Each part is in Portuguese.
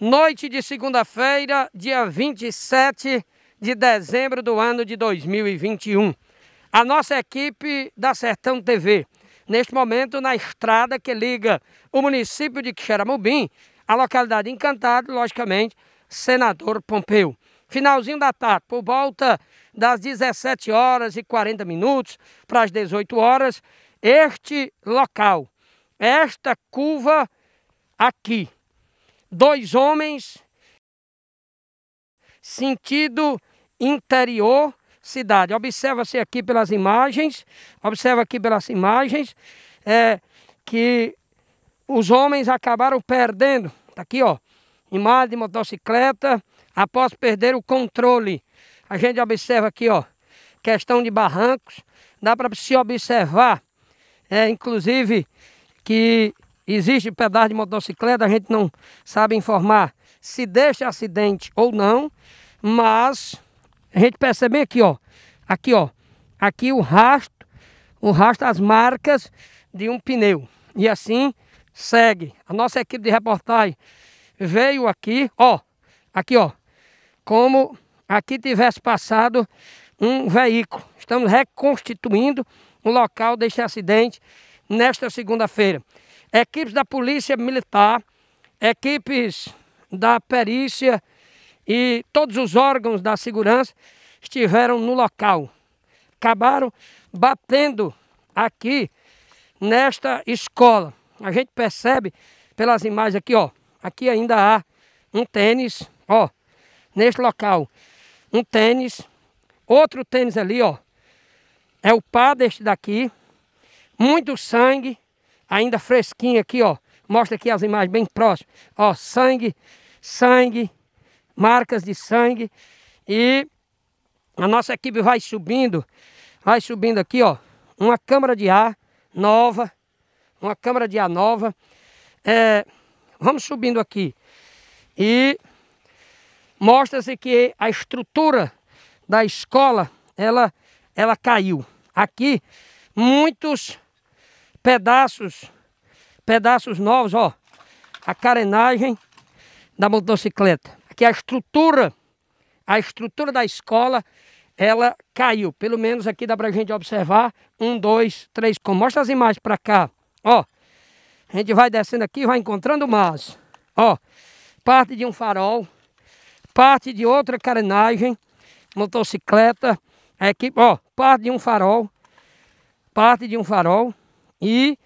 Noite de segunda-feira, dia 27 de dezembro do ano de 2021. A nossa equipe da Sertão TV, neste momento na estrada que liga o município de Quixeramobim à localidade encantada, logicamente, Senador Pompeu. Finalzinho da tarde, por volta das 17 horas e 40 minutos para as 18 horas, este local, esta curva aqui, dois homens, sentido interior cidade. Observa-se aqui pelas imagens, observa aqui pelas imagens, é, que os homens acabaram perdendo, tá aqui ó, imagem de motocicleta, após perder o controle. A gente observa aqui ó, questão de barrancos, dá para se observar, é, inclusive que Existe pedaço de motocicleta, a gente não sabe informar se deixa acidente ou não, mas a gente percebe aqui, ó, aqui, ó, aqui o rastro, o rastro, as marcas de um pneu. E assim segue. A nossa equipe de reportagem veio aqui, ó, aqui, ó, como aqui tivesse passado um veículo. Estamos reconstituindo o local deste acidente nesta segunda-feira equipes da Polícia Militar, equipes da perícia e todos os órgãos da segurança estiveram no local. Acabaram batendo aqui nesta escola. A gente percebe pelas imagens aqui, ó. Aqui ainda há um tênis, ó. Neste local, um tênis. Outro tênis ali, ó. É o pá deste daqui. Muito sangue ainda fresquinho aqui, ó. Mostra aqui as imagens bem próximas. Ó, sangue, sangue, marcas de sangue. E a nossa equipe vai subindo, vai subindo aqui, ó. Uma câmara de ar nova, uma câmara de ar nova. É, vamos subindo aqui. E mostra-se que a estrutura da escola, ela, ela caiu. Aqui, muitos pedaços, pedaços novos, ó. A carenagem da motocicleta. Aqui a estrutura, a estrutura da escola, ela caiu. Pelo menos aqui dá pra gente observar. Um, dois, três. Mostra as imagens pra cá. Ó, a gente vai descendo aqui e vai encontrando mais. Ó, parte de um farol, parte de outra carenagem, motocicleta, Aqui, ó, parte de um farol, parte de um farol, e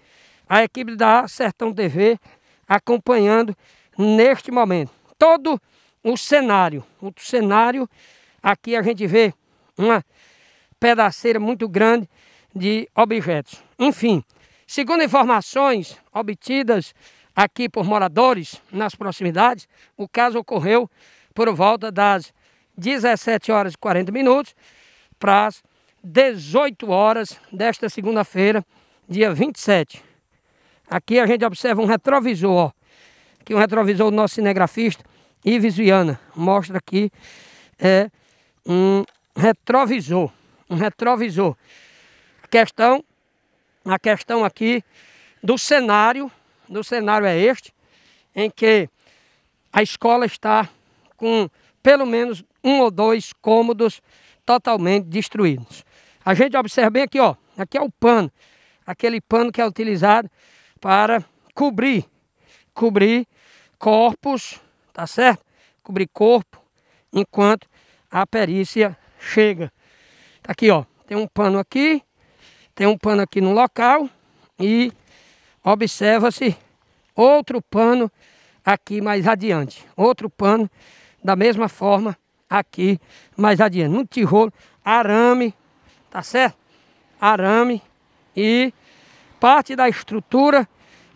a equipe da Sertão TV acompanhando neste momento. Todo o cenário, o cenário, aqui a gente vê uma pedaceira muito grande de objetos. Enfim, segundo informações obtidas aqui por moradores nas proximidades, o caso ocorreu por volta das 17 horas e 40 minutos para as 18 horas desta segunda-feira, dia 27. Aqui a gente observa um retrovisor, ó. Aqui um retrovisor do nosso cinegrafista, Ives Viana. Mostra aqui é, um retrovisor. Um retrovisor. A questão, a questão aqui do cenário, do cenário é este, em que a escola está com pelo menos um ou dois cômodos totalmente destruídos. A gente observa bem aqui, ó, aqui é o pano aquele pano que é utilizado para cobrir, cobrir corpos, tá certo? Cobrir corpo enquanto a perícia chega. Tá aqui, ó, tem um pano aqui, tem um pano aqui no local e observa-se outro pano aqui mais adiante, outro pano da mesma forma aqui mais adiante, muito tijolo, arame, tá certo? Arame e parte da estrutura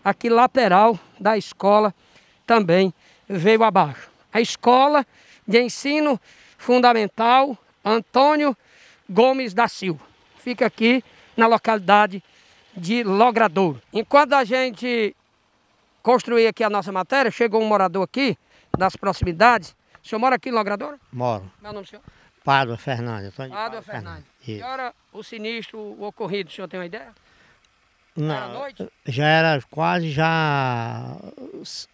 aqui lateral da escola também veio abaixo. A escola de ensino fundamental Antônio Gomes da Silva. Fica aqui na localidade de Logradouro. Enquanto a gente construía aqui a nossa matéria, chegou um morador aqui das proximidades. O senhor mora aqui em Logradouro? Moro. Meu nome, é senhor? Pádua Fernandes. Pádua, Pádua Fernandes. Fernandes. Que hora o sinistro, o ocorrido, o senhor tem uma ideia? Não, era noite? já era quase já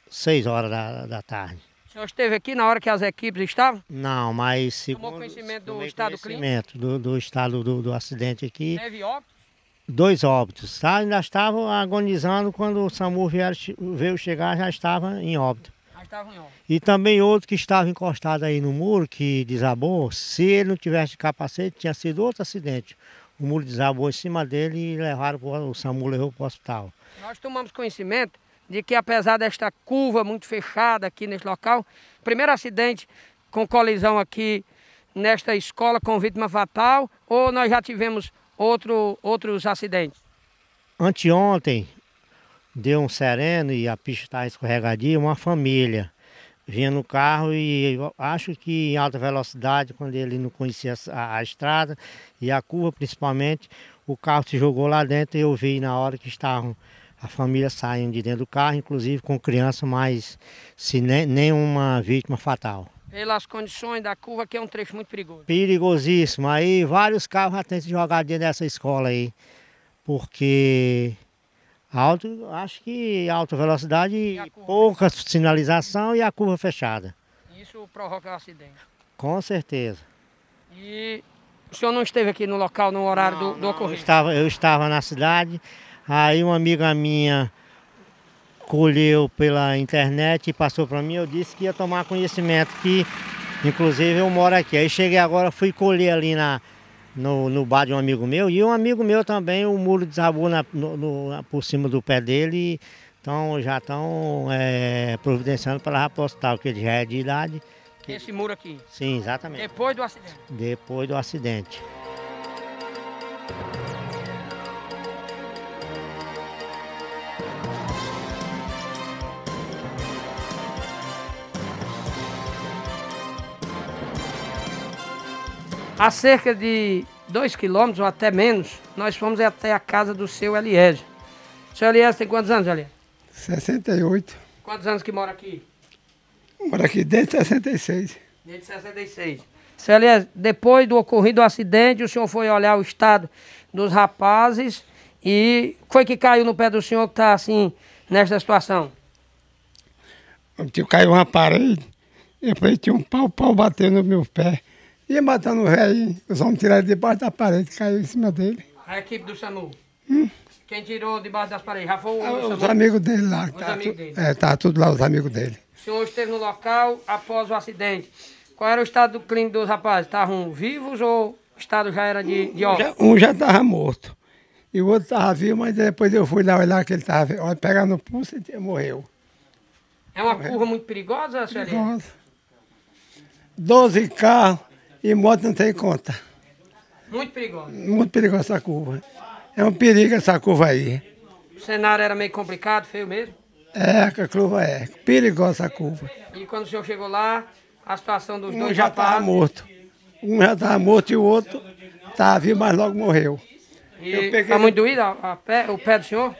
seis horas da, da tarde. O senhor esteve aqui na hora que as equipes estavam? Não, mas segundo... Tomou conhecimento do estado clínico? Do, do estado do, do acidente aqui. Teve óbito? Dois óbitos, tá? Ainda estavam agonizando quando o SAMU veio, veio chegar, já estava em óbito. E também outro que estava encostado aí no muro, que desabou, se ele não tivesse capacete, tinha sido outro acidente. O muro desabou em cima dele e levaram pro, o SAMU levou para o hospital. Nós tomamos conhecimento de que apesar desta curva muito fechada aqui neste local, primeiro acidente com colisão aqui nesta escola com vítima fatal, ou nós já tivemos outro, outros acidentes? Anteontem, deu um sereno e a pista estava escorregadia, uma família vinha no carro e acho que em alta velocidade, quando ele não conhecia a, a, estrada e a curva principalmente, o carro se jogou lá dentro e eu vi na hora que estavam a família saindo de dentro do carro, inclusive com criança, mas se nenhuma vítima fatal. Pelas condições da curva, que é um trecho muito perigoso. Perigosíssimo. Aí vários carros já têm se jogado dentro dessa escola aí, porque Alto, acho que alta velocidade, pouca sinalização e a curva fechada. Isso provoca acidente? Com certeza. E o senhor não esteve aqui no local no horário não, do, do não, ocorrido? Eu estava, eu estava na cidade, aí uma amiga minha colheu pela internet e passou para mim, eu disse que ia tomar conhecimento, que inclusive eu moro aqui. Aí cheguei agora, fui colher ali na, no, no bar de um amigo meu, e um amigo meu também, o muro desabou na, no, no, por cima do pé dele, então já estão é, providenciando para lá para que ele já é de idade. Que... Esse muro aqui? Sim, exatamente. Depois do acidente? Depois do acidente. A cerca de dois quilômetros, ou até menos, nós fomos até a casa do seu Eliésio. O seu Eliésio tem quantos anos, Eliésio? 68. Quantos anos que mora aqui? Mora aqui desde 66. Desde 66. Seu Eliésio, depois do ocorrido acidente, o senhor foi olhar o estado dos rapazes e foi que caiu no pé do senhor que está assim, nesta situação? O tio caiu uma parede, depois tinha um pau, pau batendo no meu pé. Ia matando o rei, os homens tiraram debaixo da parede, caiu em cima dele. A equipe do SAMU? Hum? Quem tirou debaixo das paredes? Já foi ah, o, os amigos dele lá. Os tá amigos dele. É, tá tudo lá os amigos dele. O senhor esteve no local após o acidente. Qual era o estado clínico dos rapazes? Estavam vivos ou o estado já era de, de óbito? Um já estava um morto. E o outro estava vivo, mas depois eu fui lá olhar que ele estava vivo. Pegar no pulso e morreu. É uma morreu. curva muito perigosa, senhor? Perigosa. Doze carros e moto não tem conta. Muito perigosa. Muito perigosa essa curva. É um perigo essa curva aí. O cenário era meio complicado, feio mesmo? É, a curva é. Perigosa a curva. E quando o senhor chegou lá, a situação dos um dois já estava morto. Um já estava morto e o outro estava vivo, mas logo morreu. E tá muito doído a, pé, o pé do senhor?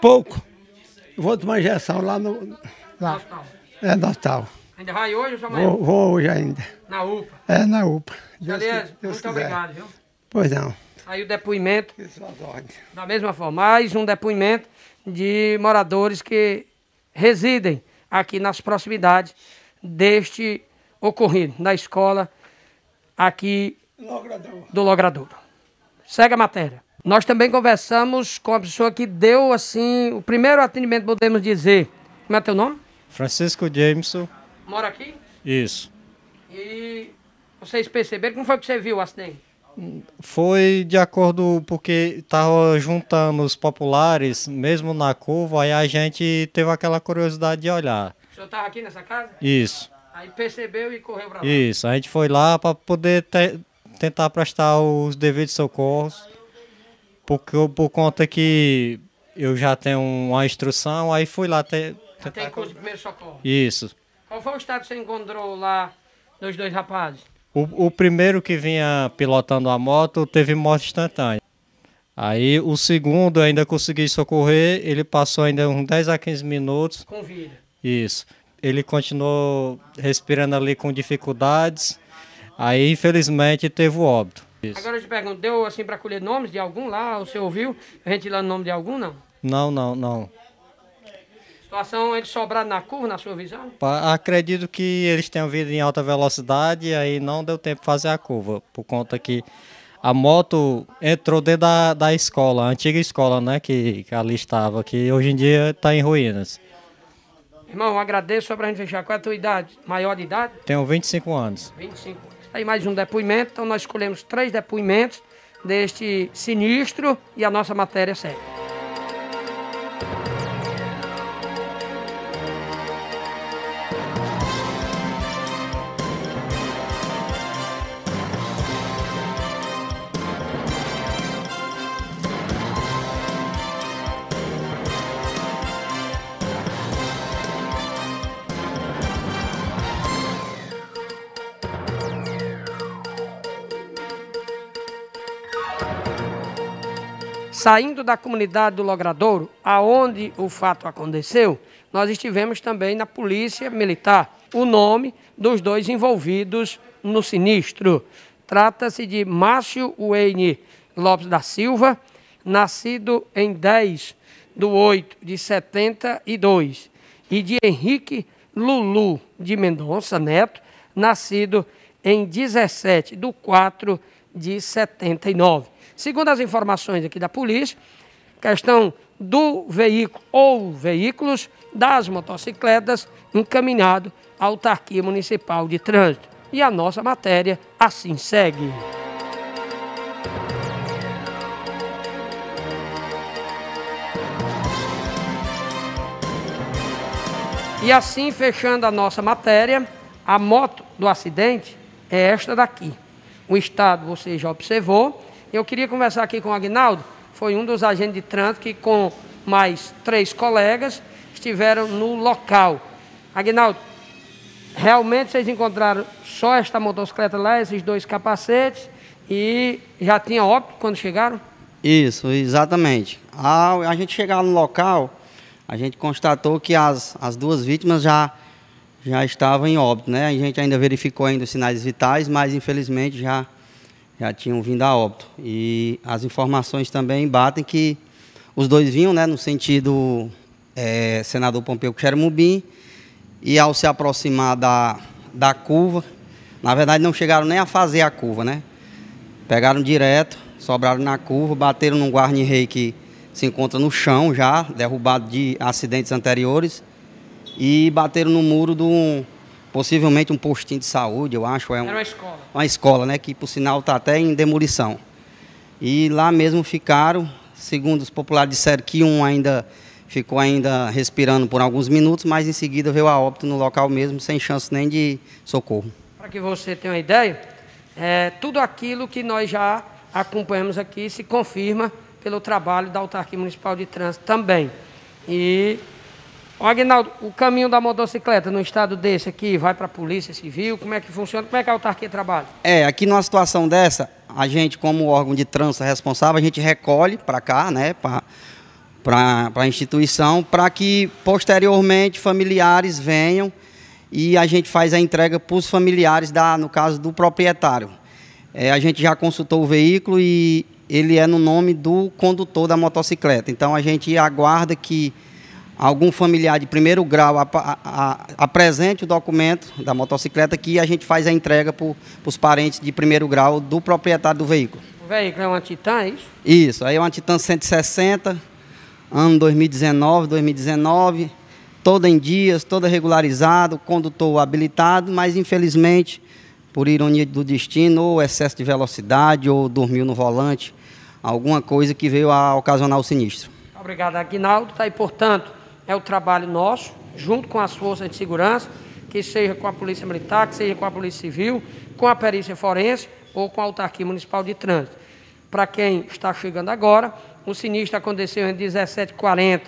Pouco. Vou tomar injeção lá no... Lá. No hospital. É, no hospital. Ainda vai hoje ou só amanhã? Vou, vou hoje ainda. Na UPA. É, na UPA. Deus, muito quiser. obrigado, viu? Pois não. Aí o depoimento. Da mesma forma, mais um depoimento de moradores que residem aqui nas proximidades deste ocorrido, na escola aqui do Logradouro. Segue a matéria. Nós também conversamos com a pessoa que deu, assim, o primeiro atendimento, podemos dizer. Como é teu nome? Francisco Jameson. Mora aqui? Isso. E vocês perceberam como foi que você viu o acidente? Foi de acordo porque tava juntando os populares, mesmo na curva, aí a gente teve aquela curiosidade de olhar. O senhor estava aqui nessa casa? Isso. Aí percebeu e correu para lá. Isso, a gente foi lá para poder te, tentar prestar os devidos socorros, porque por conta que eu já tenho uma instrução, aí fui lá te, tentar... tem curso de primeiro socorro? Isso. Qual foi o estado que você encontrou lá dos dois rapazes? O, o primeiro que vinha pilotando a moto teve morte instantânea. Aí o segundo ainda consegui socorrer, ele passou ainda uns 10 a 15 minutos. Com vida. Isso. Ele continuou respirando ali com dificuldades. Aí infelizmente teve o óbito. Isso. Agora eu te pergunto, deu assim para colher nomes de algum lá? O você ouviu? A gente lá no nome de algum, não? Não, não, não situação eles sobraram na curva, na sua visão? Acredito que eles tenham vindo em alta velocidade e aí não deu tempo de fazer a curva, por conta que a moto entrou dentro da, da escola, a antiga escola, né, que, que ali estava, que hoje em dia está em ruínas. Irmão, agradeço só para a gente fechar. Qual é a tua idade? Maior de idade? Tenho 25 anos. 25 anos. Tá aí mais um depoimento, então nós escolhemos três depoimentos deste sinistro e a nossa matéria segue. saindo da comunidade do Logradouro, aonde o fato aconteceu, nós estivemos também na Polícia Militar. O nome dos dois envolvidos no sinistro. Trata-se de Márcio Wayne Lopes da Silva, nascido em 10 de 8 de 72, e de Henrique Lulu de Mendonça Neto, nascido em 17 de 4 de 79. Segundo as informações aqui da polícia, questão do veículo ou veículos das motocicletas encaminhado à autarquia municipal de trânsito. E a nossa matéria assim segue. E assim, fechando a nossa matéria, a moto do acidente é esta daqui. O Estado, você já observou, eu queria conversar aqui com o Agnaldo, foi um dos agentes de trânsito que, com mais três colegas, estiveram no local. Agnaldo, realmente vocês encontraram só esta motocicleta lá, esses dois capacetes, e já tinha óbito quando chegaram? Isso, exatamente. Ao a gente chegar no local, a gente constatou que as, as duas vítimas já, já estavam em óbito, né? A gente ainda verificou ainda os sinais vitais, mas infelizmente já já tinham vindo a óbito. E as informações também batem que os dois vinham né, no sentido é, senador Pompeu Xerumubim, e ao se aproximar da, da curva, na verdade não chegaram nem a fazer a curva, né? Pegaram direto, sobraram na curva, bateram num guarda-rei que se encontra no chão já, derrubado de acidentes anteriores, e bateram no muro de um possivelmente um postinho de saúde, eu acho. É um, Era uma escola. Uma escola, né? Que, por sinal, está até em demolição. E lá mesmo ficaram, segundo os populares disseram que um ainda ficou ainda respirando por alguns minutos, mas em seguida veio a óbito no local mesmo, sem chance nem de socorro. Para que você tenha uma ideia, é, tudo aquilo que nós já acompanhamos aqui se confirma pelo trabalho da Autarquia Municipal de Trânsito também. E Ô, Aguinaldo, o caminho da motocicleta no estado desse aqui vai para a Polícia Civil? Como é que funciona? Como é que a é autarquia trabalha? É, aqui numa situação dessa, a gente, como órgão de trânsito responsável, a gente recolhe para cá, né, para a instituição, para que posteriormente familiares venham e a gente faz a entrega para os familiares, da, no caso do proprietário. É, a gente já consultou o veículo e ele é no nome do condutor da motocicleta. Então a gente aguarda que algum familiar de primeiro grau apresente o documento da motocicleta que a gente faz a entrega para os parentes de primeiro grau do proprietário do veículo. O veículo é uma Titan, é isso? Isso, aí é uma Titan 160, ano 2019, 2019, toda em dias, toda regularizado, condutor habilitado, mas infelizmente, por ironia do destino, ou excesso de velocidade, ou dormiu no volante, alguma coisa que veio a ocasionar o sinistro. Obrigado, Aguinaldo. Está aí, portanto, é o trabalho nosso, junto com as forças de segurança, que seja com a Polícia Militar, que seja com a Polícia Civil, com a perícia forense ou com a Autarquia Municipal de Trânsito. Para quem está chegando agora, o sinistro aconteceu entre 17h40,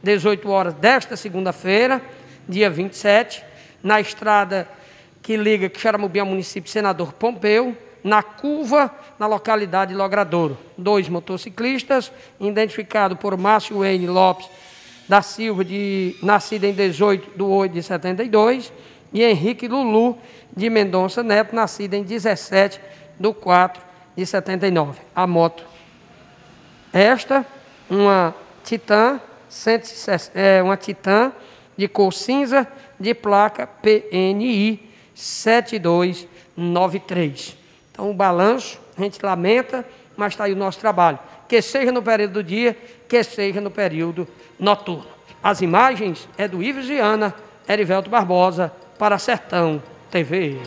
18 horas desta segunda-feira, dia 27, na estrada que liga Xaramubi ao município Senador Pompeu, na curva, na localidade de Logradouro. Dois motociclistas, identificado por Márcio Wayne Lopes, da Silva, de, nascida em 18 de 8 de 72, e Henrique Lulu de Mendonça Neto, nascida em 17 de 4 de 79. A moto. Esta, uma Titan, é, uma Titan de cor cinza, de placa PNI 7293. Então, o balanço, a gente lamenta, mas está aí o nosso trabalho. Que seja no período do dia, que seja no período noturno. As imagens é do Ives Viana, Erivelto Barbosa, para Sertão TV.